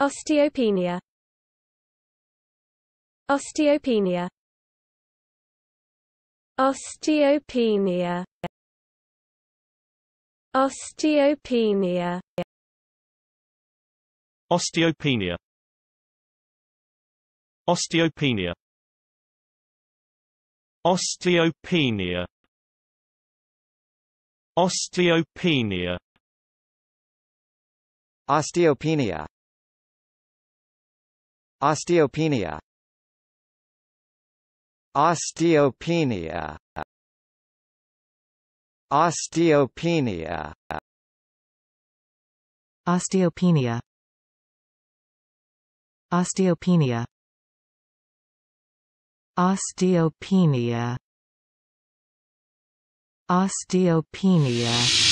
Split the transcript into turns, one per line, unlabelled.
Osteopenia Osteopenia Osteopenia Osteopenia Osteopenia Osteopenia Osteopenia Osteopenia Osteopenia Osteopenia Osteopenia Osteopenia Osteopenia Osteopenia Osteopenia
Osteopenia